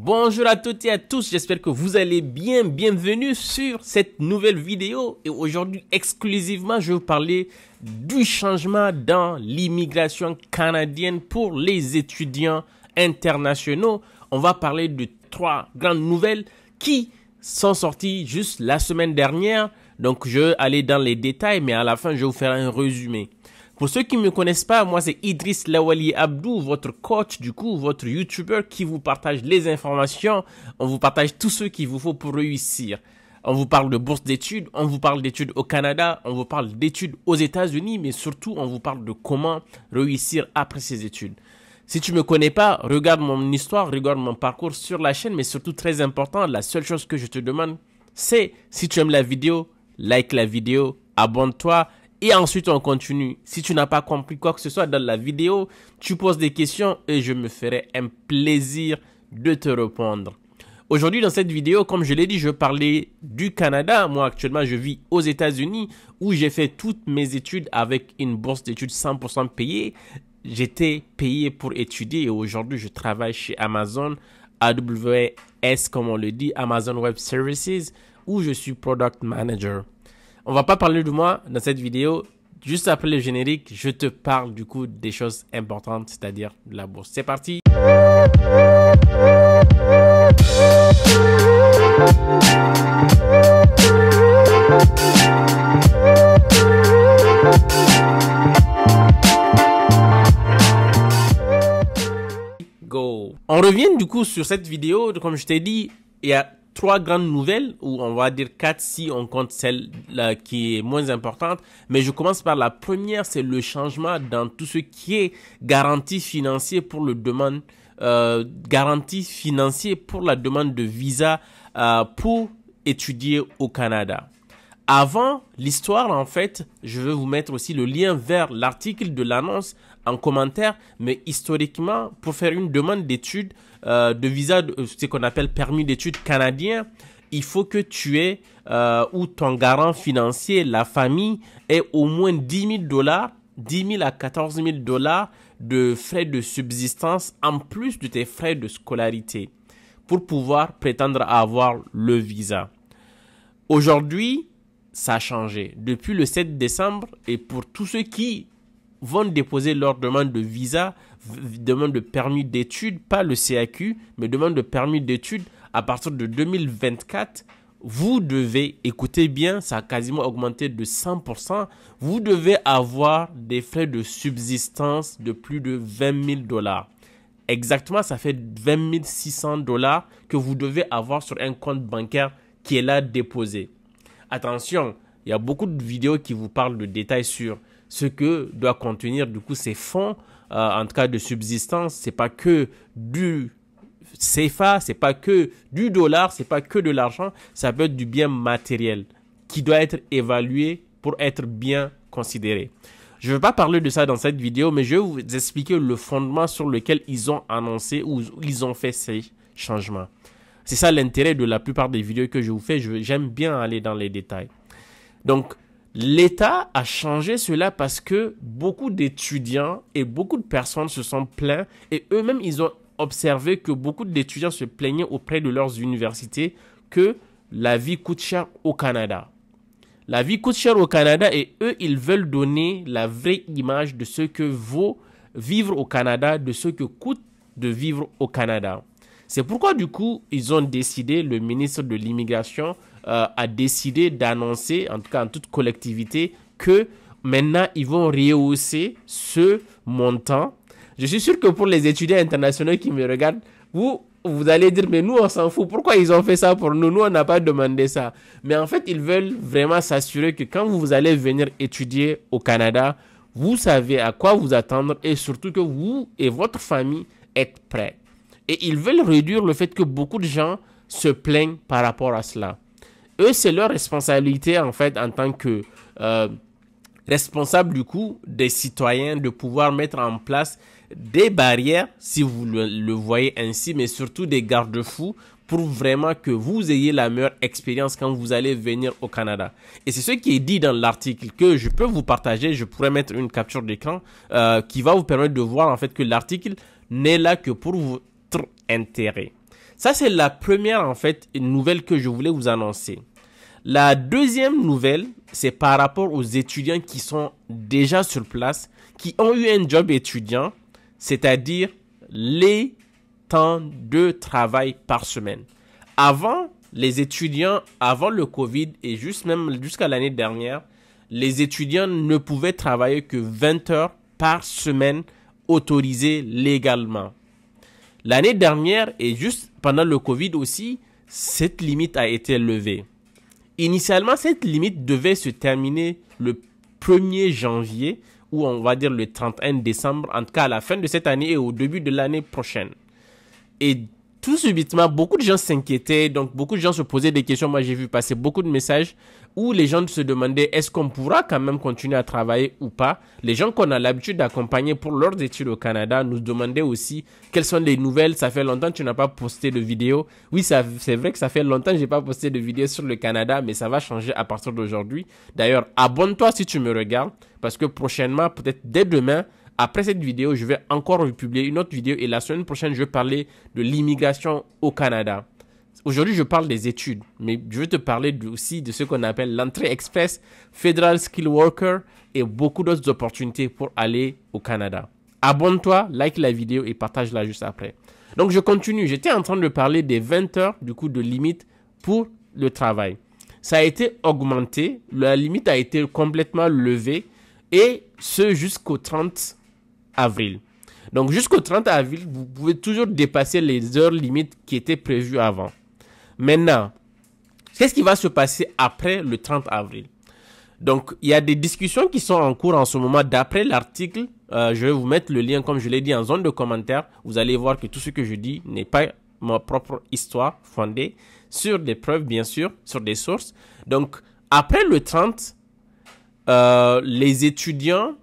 Bonjour à toutes et à tous, j'espère que vous allez bien, bienvenue sur cette nouvelle vidéo et aujourd'hui exclusivement je vais vous parler du changement dans l'immigration canadienne pour les étudiants internationaux. On va parler de trois grandes nouvelles qui sont sorties juste la semaine dernière, donc je vais aller dans les détails mais à la fin je vais vous faire un résumé. Pour ceux qui ne me connaissent pas, moi c'est Idriss Lawali Abdou, votre coach du coup, votre YouTuber qui vous partage les informations, on vous partage tout ce qu'il vous faut pour réussir. On vous parle de bourse d'études, on vous parle d'études au Canada, on vous parle d'études aux États-Unis, mais surtout on vous parle de comment réussir après ces études. Si tu ne me connais pas, regarde mon histoire, regarde mon parcours sur la chaîne, mais surtout très important, la seule chose que je te demande, c'est si tu aimes la vidéo, like la vidéo, abonne-toi, et ensuite on continue. Si tu n'as pas compris quoi que ce soit dans la vidéo, tu poses des questions et je me ferai un plaisir de te répondre. Aujourd'hui, dans cette vidéo, comme je l'ai dit, je parlais du Canada. Moi, actuellement, je vis aux États-Unis où j'ai fait toutes mes études avec une bourse d'études 100% payée. J'étais payé pour étudier et aujourd'hui, je travaille chez Amazon AWS, comme on le dit, Amazon Web Services, où je suis Product Manager. On va pas parler de moi dans cette vidéo. Juste après le générique, je te parle du coup des choses importantes, c'est-à-dire la bourse. C'est parti Go On revient du coup sur cette vidéo, comme je t'ai dit, il y a trois grandes nouvelles, ou on va dire quatre si on compte celle qui est moins importante. Mais je commence par la première, c'est le changement dans tout ce qui est garantie financière pour le demande, euh, garantie financière pour la demande de visa euh, pour étudier au Canada. Avant l'histoire, en fait, je vais vous mettre aussi le lien vers l'article de l'annonce en commentaire, mais historiquement, pour faire une demande d'études, euh, de visa, euh, ce qu'on appelle permis d'études canadien, il faut que tu aies euh, ou ton garant financier, la famille, ait au moins 10 000 dollars, 10 000 à 14 000 dollars de frais de subsistance en plus de tes frais de scolarité pour pouvoir prétendre avoir le visa. Aujourd'hui, ça a changé. Depuis le 7 décembre, et pour tous ceux qui vont déposer leur demande de visa, demande de permis d'études, pas le CAQ, mais demande de permis d'études à partir de 2024. Vous devez, écoutez bien, ça a quasiment augmenté de 100%, vous devez avoir des frais de subsistance de plus de 20 000 dollars. Exactement, ça fait 20 600 dollars que vous devez avoir sur un compte bancaire qui est là déposé. Attention, il y a beaucoup de vidéos qui vous parlent de détails sur ce que doit contenir du coup ces fonds, euh, en cas de subsistance, c'est pas que du CFA, c'est pas que du dollar, c'est pas que de l'argent, ça peut être du bien matériel qui doit être évalué pour être bien considéré. Je ne vais pas parler de ça dans cette vidéo, mais je vais vous expliquer le fondement sur lequel ils ont annoncé ou ils ont fait ces changements. C'est ça l'intérêt de la plupart des vidéos que je vous fais. J'aime bien aller dans les détails. Donc, L'État a changé cela parce que beaucoup d'étudiants et beaucoup de personnes se sont plaints et eux-mêmes, ils ont observé que beaucoup d'étudiants se plaignaient auprès de leurs universités que la vie coûte cher au Canada. La vie coûte cher au Canada et eux, ils veulent donner la vraie image de ce que vaut vivre au Canada, de ce que coûte de vivre au Canada. C'est pourquoi du coup, ils ont décidé, le ministre de l'Immigration, euh, a décidé d'annoncer, en tout cas en toute collectivité, que maintenant ils vont rehausser ce montant. Je suis sûr que pour les étudiants internationaux qui me regardent, vous, vous allez dire, mais nous, on s'en fout. Pourquoi ils ont fait ça pour nous Nous, on n'a pas demandé ça. Mais en fait, ils veulent vraiment s'assurer que quand vous allez venir étudier au Canada, vous savez à quoi vous attendre et surtout que vous et votre famille êtes prêts. Et ils veulent réduire le fait que beaucoup de gens se plaignent par rapport à cela eux, c'est leur responsabilité, en fait, en tant que euh, responsable du coup des citoyens, de pouvoir mettre en place des barrières, si vous le, voyez ainsi, mais surtout des garde-fous pour vraiment que vous ayez la meilleure expérience quand vous allez venir au Canada. Et c'est ce qui est dit dans l'article que je peux vous partager, je pourrais mettre une capture d'écran euh, qui va vous permettre de voir en fait que l'article n'est là que pour votre intérêt. Ça, c'est la première, en fait, nouvelle que je voulais vous annoncer. La deuxième nouvelle, c'est par rapport aux étudiants qui sont déjà sur place, qui ont eu un job étudiant, c'est-à-dire les temps de travail par semaine. Avant, les étudiants, avant le Covid et juste même jusqu'à l'année dernière, les étudiants ne pouvaient travailler que 20 heures par semaine autorisées légalement. L'année dernière et juste pendant le Covid aussi, cette limite a été levée. Initialement, cette limite devait se terminer le 1er janvier ou on va dire le 31 décembre, en tout cas à la fin de cette année et au début de l'année prochaine. Et tout subitement, beaucoup de gens s'inquiétaient, donc beaucoup de gens se posaient des questions. Moi, j'ai vu passer beaucoup de messages où les gens se demandaient est-ce qu'on pourra quand même continuer à travailler ou pas. Les gens qu'on a l'habitude d'accompagner pour leurs études au Canada nous demandaient aussi quelles sont les nouvelles. Ça fait longtemps que tu n'as pas posté de vidéo. Oui, c'est vrai que ça fait longtemps que n'ai pas posté de vidéo sur le Canada, mais ça va changer à partir d'aujourd'hui. D'ailleurs, abonne-toi si tu me regardes parce que prochainement, peut-être dès demain, après cette vidéo, je vais encore publier une autre vidéo et la semaine prochaine, je vais parler de l'immigration au Canada. Aujourd'hui, je parle des études, mais je veux te parler aussi de ce qu'on appelle l'entrée express, Federal Skill Worker et beaucoup d'autres opportunités pour aller au Canada. Abonne-toi, like la vidéo et partage-la juste après. Donc, je continue. J'étais en train de parler des 20 heures, du coup, de limite pour le travail. Ça a été augmenté. La limite a été complètement levée et ce jusqu'au 30 avril. Donc, jusqu'au 30 avril, vous pouvez toujours dépasser les heures limites qui étaient prévues avant. Maintenant, qu'est-ce qui va se passer après le 30 avril donc, il y a des discussions qui sont en cours en ce moment. D'après l'article, euh, je vais vous mettre le lien, comme je l'ai dit, en zone de commentaires. Vous allez voir que tout ce que je dis n'est pas ma propre histoire fondée sur des preuves, bien sûr, sur des sources. Donc, après le 30, euh, les étudiants,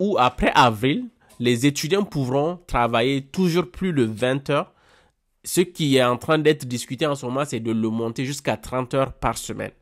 ou après avril, les étudiants pourront travailler toujours plus de 20 heures ce qui est en train d'être discuté en ce moment, c'est de le monter jusqu'à 30 heures par semaine.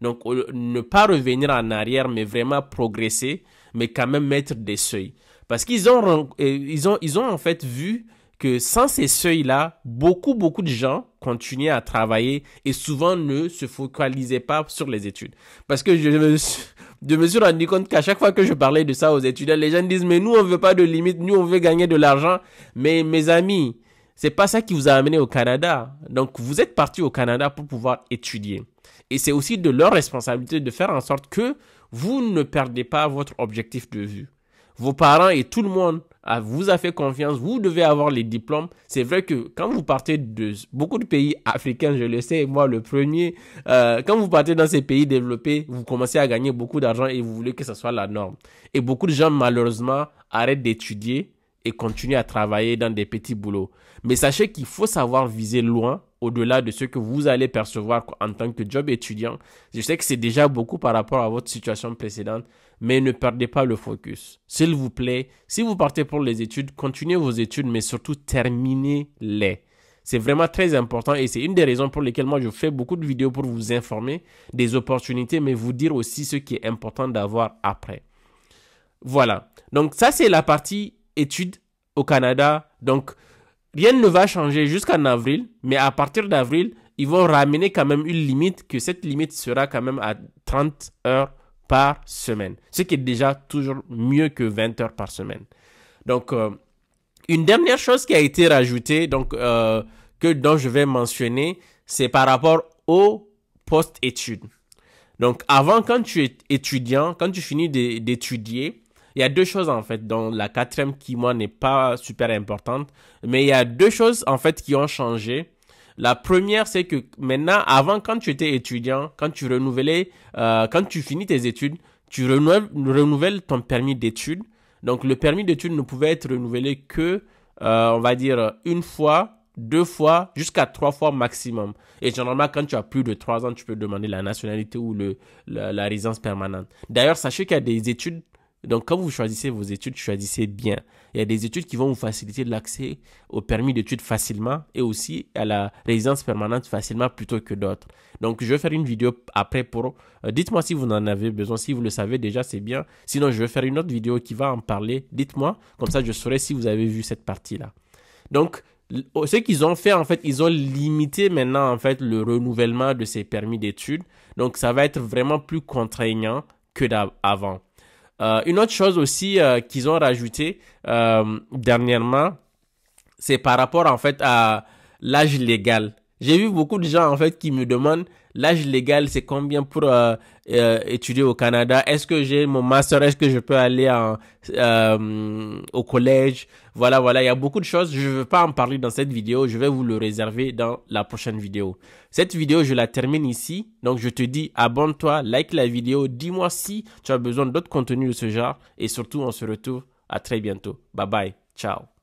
Donc, ne pas revenir en arrière, mais vraiment progresser, mais quand même mettre des seuils. Parce qu'ils ont, euh, ils ont, ils ont en fait vu que sans ces seuils-là, beaucoup, beaucoup de gens continuaient à travailler et souvent ne se focalisaient pas sur les études. Parce que je me suis, rendu compte qu'à chaque fois que je parlais de ça aux étudiants, les gens disent, mais nous, on veut pas de limites, nous, on veut gagner de l'argent. Mais mes amis, c'est pas ça qui vous a amené au Canada. Donc vous êtes parti au Canada pour pouvoir étudier. Et c'est aussi de leur responsabilité de faire en sorte que vous ne perdez pas votre objectif de vue. Vos parents et tout le monde vous a fait confiance, vous devez avoir les diplômes. C'est vrai que quand vous partez de beaucoup de pays africains, je le sais, moi le premier, euh, quand vous partez dans ces pays développés, vous commencez à gagner beaucoup d'argent et vous voulez que ce soit la norme. Et beaucoup de gens, malheureusement, arrêtent d'étudier et continuer à travailler dans des petits boulots. Mais sachez qu'il faut savoir viser loin au-delà de ce que vous allez percevoir en tant que job étudiant. Je sais que c'est déjà beaucoup par rapport à votre situation précédente, mais ne perdez pas le focus. S'il vous plaît, si vous partez pour les études, continuez vos études, mais surtout terminez-les. C'est vraiment très important et c'est une des raisons pour lesquelles moi je fais beaucoup de vidéos pour vous informer des opportunités, mais vous dire aussi ce qui est important d'avoir après. Voilà. Donc ça, c'est la partie études au Canada. Donc, rien ne va changer jusqu'en avril, mais à partir d'avril, ils vont ramener quand même une limite, que cette limite sera quand même à 30 heures par semaine, ce qui est déjà toujours mieux que 20 heures par semaine. Donc, euh, une dernière chose qui a été rajoutée, donc, euh, que, dont je vais mentionner, c'est par rapport au post-études. Donc, avant, quand tu es étudiant, quand tu finis d'étudier, il y a deux choses en fait, dont la quatrième qui moi n'est pas super importante, mais il y a deux choses en fait qui ont changé. La première, c'est que maintenant, avant, quand tu étais étudiant, quand tu renouvelais, euh, quand tu finis tes études, tu renouvelles, ton permis d'études. Donc, le permis d'études ne pouvait être renouvelé que, euh, on va dire, une fois deux fois jusqu'à trois fois maximum. Et généralement, quand tu as plus de trois ans, tu peux demander la nationalité ou la résidence permanente. D'ailleurs, sachez qu'il y a des études donc, quand vous choisissez vos études, choisissez bien. Il y a des études qui vont vous faciliter l'accès aux permis d'études facilement et aussi à la résidence permanente facilement plutôt que d'autres. Donc, je vais faire une vidéo après pour. Euh, dites-moi si vous en avez besoin. Si vous le savez déjà, c'est bien. Sinon, je vais faire une autre vidéo qui va en parler. Dites-moi. Comme ça, je saurai si vous avez vu cette partie-là. Donc, oh, ce qu'ils ont fait, en fait, ils ont limité maintenant, en fait, le renouvellement de ces permis d'études. Donc, ça va être vraiment plus contraignant que d'avant. Euh, une autre chose aussi euh, qu'ils ont rajouté euh, dernièrement, c'est par rapport en fait à l'âge légal j'ai vu beaucoup de gens en fait qui me demandent l'âge légal c'est combien pour euh, euh, étudier au Canada Est-ce que j'ai mon master Est-ce que je peux aller euh, au collège Voilà, voilà, il y a beaucoup de choses. Je ne veux pas en parler dans cette vidéo. Je vais vous le réserver dans la prochaine vidéo. Cette vidéo, je la termine ici. Donc, je te dis abonne-toi, like la vidéo, dis-moi si tu as besoin d'autres contenus de ce genre. Et surtout, on se retrouve à très bientôt. Bye bye. Ciao.